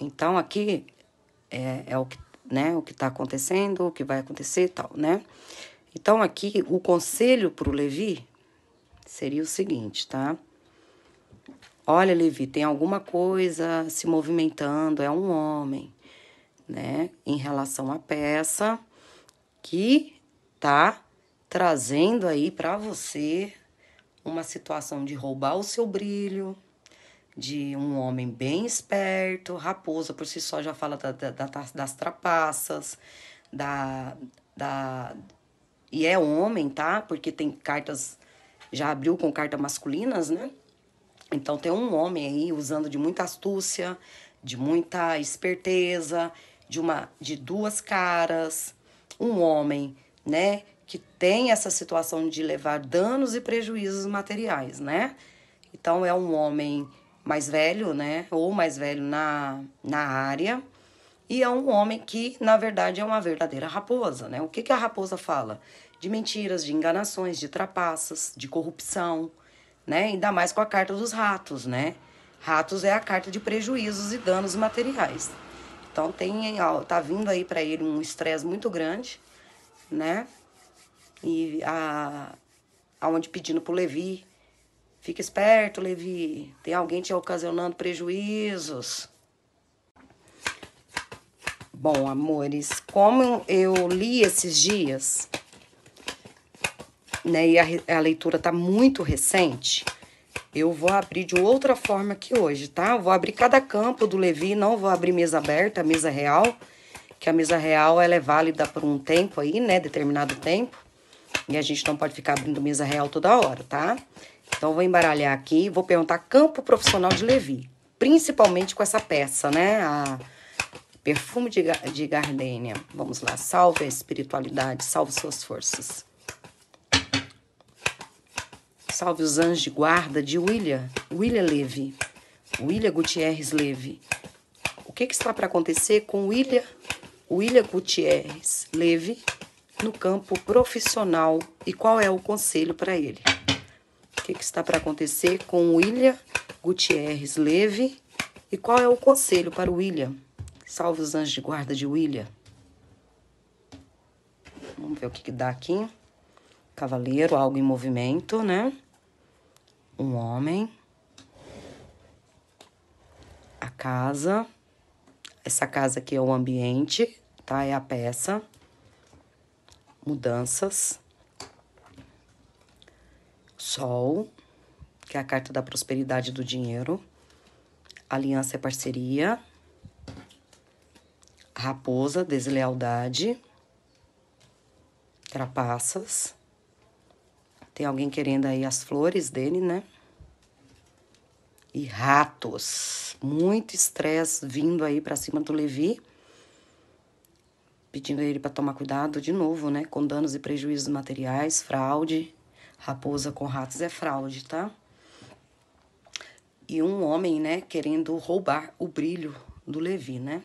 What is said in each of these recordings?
Então, aqui é, é o que né, o que está acontecendo, o que vai acontecer e tal, né? Então, aqui, o conselho para o Levi seria o seguinte, tá? Olha, Levi, tem alguma coisa se movimentando, é um homem, né? Em relação à peça que tá trazendo aí para você uma situação de roubar o seu brilho, de um homem bem esperto. Raposa por si só já fala da, da, das trapaças, da, da. E é homem, tá? Porque tem cartas. Já abriu com cartas masculinas, né? Então tem um homem aí usando de muita astúcia, de muita esperteza, de uma de duas caras, um homem, né, que tem essa situação de levar danos e prejuízos materiais, né? Então é um homem mais velho, né? Ou mais velho na, na área. E é um homem que, na verdade, é uma verdadeira raposa, né? O que, que a raposa fala? De mentiras, de enganações, de trapaças, de corrupção, né? Ainda mais com a carta dos ratos, né? Ratos é a carta de prejuízos e danos materiais. Então tem, tá vindo aí para ele um estresse muito grande, né? E a aonde pedindo pro Levi Fica esperto, Levi. Tem alguém te ocasionando prejuízos. Bom, amores, como eu li esses dias, né, e a, a leitura tá muito recente, eu vou abrir de outra forma aqui hoje, tá? Eu vou abrir cada campo do Levi, não vou abrir mesa aberta, mesa real, que a mesa real ela é válida por um tempo aí, né? Determinado tempo. E a gente não pode ficar abrindo mesa real toda hora, tá? Então, vou embaralhar aqui, vou perguntar campo profissional de Levi, principalmente com essa peça, né? A perfume de, de gardênia. Vamos lá, salve a espiritualidade, salve suas forças. Salve os anjos de guarda de William, William Levy, William Gutierrez Levy. O que, que está para acontecer com William, William Gutierrez Levy no campo profissional e qual é o conselho para ele? que, que está para acontecer com William Gutierrez Leve e qual é o conselho para William. Salve os anjos de guarda de William. Vamos ver o que, que dá aqui. Cavaleiro, algo em movimento, né? Um homem. A casa. Essa casa aqui é o ambiente, tá? É a peça. Mudanças. Sol, que é a carta da prosperidade do dinheiro. Aliança é parceria. Raposa, deslealdade. Trapaças. Tem alguém querendo aí as flores dele, né? E ratos. Muito estresse vindo aí para cima do Levi pedindo ele para tomar cuidado de novo, né, com danos e prejuízos materiais, fraude, Raposa com ratos é fraude, tá? E um homem, né, querendo roubar o brilho do Levi, né?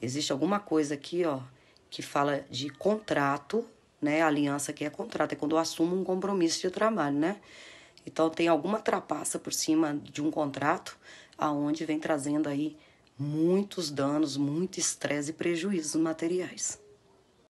Existe alguma coisa aqui, ó, que fala de contrato, né? aliança que é contrato, é quando eu assumo um compromisso de trabalho, né? Então tem alguma trapaça por cima de um contrato aonde vem trazendo aí muitos danos, muito estresse e prejuízos materiais.